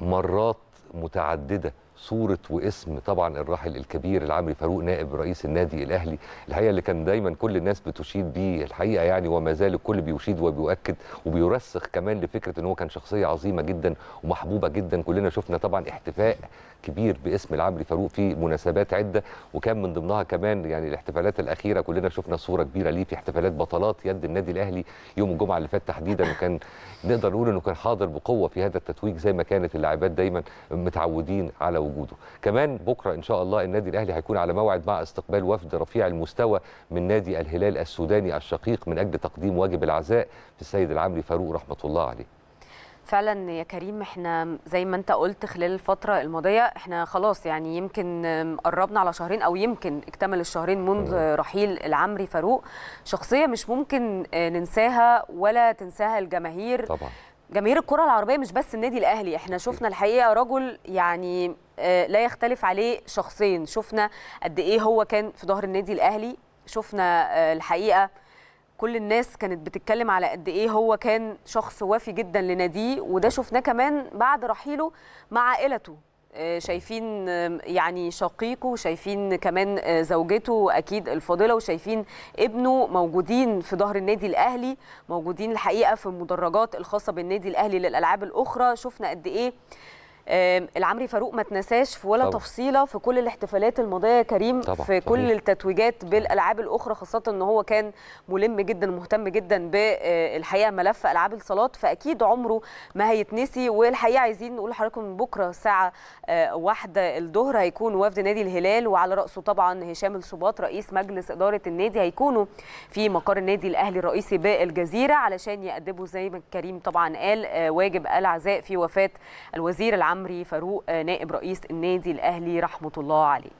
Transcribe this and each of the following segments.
مرات متعدده صوره واسم طبعا الراحل الكبير العمري فاروق نائب رئيس النادي الاهلي الحقيقه اللي كان دايما كل الناس بتشيد بيه الحقيقه يعني وما زال الكل بيشيد وبيؤكد وبيرسخ كمان لفكره ان هو كان شخصيه عظيمه جدا ومحبوبه جدا كلنا شفنا طبعا احتفاء كبير باسم العمري فاروق في مناسبات عده وكان من ضمنها كمان يعني الاحتفالات الاخيره كلنا شفنا صوره كبيره ليه في احتفالات بطلات يد النادي الاهلي يوم الجمعه اللي فات تحديدا وكان نقدر نقول انه كان حاضر بقوه في هذا التتويج زي ما كانت اللاعبات دايما متعودين على وجوده كمان بكره ان شاء الله النادي الاهلي هيكون على موعد مع استقبال وفد رفيع المستوى من نادي الهلال السوداني الشقيق من اجل تقديم واجب العزاء للسيد العمري فاروق رحمه الله عليه فعلا يا كريم احنا زي ما انت قلت خلال الفتره الماضيه احنا خلاص يعني يمكن قربنا على شهرين او يمكن اكتمل الشهرين منذ رحيل العمري فاروق شخصيه مش ممكن آه، ننساها ولا تنساها الجماهير طبعا جماهير الكره العربيه مش بس النادي الاهلي احنا شفنا الحقيقه رجل يعني آه، لا يختلف عليه شخصين شفنا قد ايه هو كان في ظهر النادي الاهلي شفنا آه، الحقيقه كل الناس كانت بتتكلم على قد ايه هو كان شخص وافي جدا لناديه وده شفناه كمان بعد رحيله مع عائلته آه، شايفين يعني شقيقه شايفين كمان زوجته اكيد الفاضله وشايفين ابنه موجودين في ظهر النادي الاهلي موجودين الحقيقه في المدرجات الخاصه بالنادي الاهلي للالعاب الاخرى شفنا قد ايه العمري فاروق ما تنساش في ولا طبعا. تفصيله في كل الاحتفالات الماضيه يا كريم طبعا. في صحيح. كل التتويجات بالالعاب الاخرى خاصه ان هو كان ملم جدا مهتم جدا بالحقيقه آه، ملف العاب الصالات فاكيد عمره ما هيتنسي والحقيقه عايزين نقول لحضراتكم بكره الساعه آه، واحدة الظهر هيكون وفد نادي الهلال وعلى راسه طبعا هشام السباط رئيس مجلس اداره النادي هيكونوا في مقر النادي الاهلي الرئيسي بالجزيره علشان يأدبوا زي ما كريم طبعا قال آه، واجب العزاء في وفاه الوزير العام عمري فاروق نائب رئيس النادي الاهلي رحمه الله عليه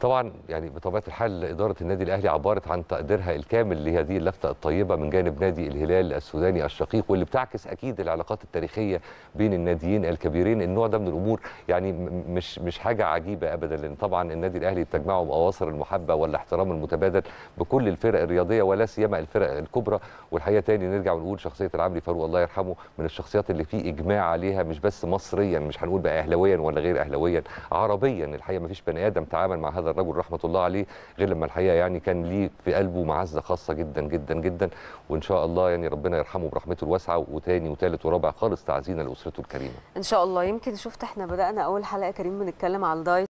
طبعا يعني بطبيعه الحال اداره النادي الاهلي عبرت عن تقديرها الكامل لهذه اللفته الطيبه من جانب نادي الهلال السوداني الشقيق واللي بتعكس اكيد العلاقات التاريخيه بين الناديين الكبيرين النوع ده من الامور يعني مش مش حاجه عجيبه ابدا لان طبعا النادي الاهلي تجمعه بأواصر المحبه والاحترام المتبادل بكل الفرق الرياضيه ولا سيما الفرق الكبرى والحقيقه تاني نرجع ونقول شخصيه العمري فاروق الله يرحمه من الشخصيات اللي في اجماع عليها مش بس مصريا مش هنقول بقى اهلاويا ولا غير اهلاويا عربيا الحقيقه ما فيش بني ادم تعامل مع هذا هذا الرجل رحمه الله عليه غير لما الحقيقه يعني كان ليه في قلبه معزه خاصه جدا جدا جدا وان شاء الله يعني ربنا يرحمه برحمته الواسعه وتاني وثالث ورابع خالص تعزينا لاسرته الكريمه ان شاء الله يمكن شفت احنا بدانا اول حلقه كريم بنتكلم على الدايت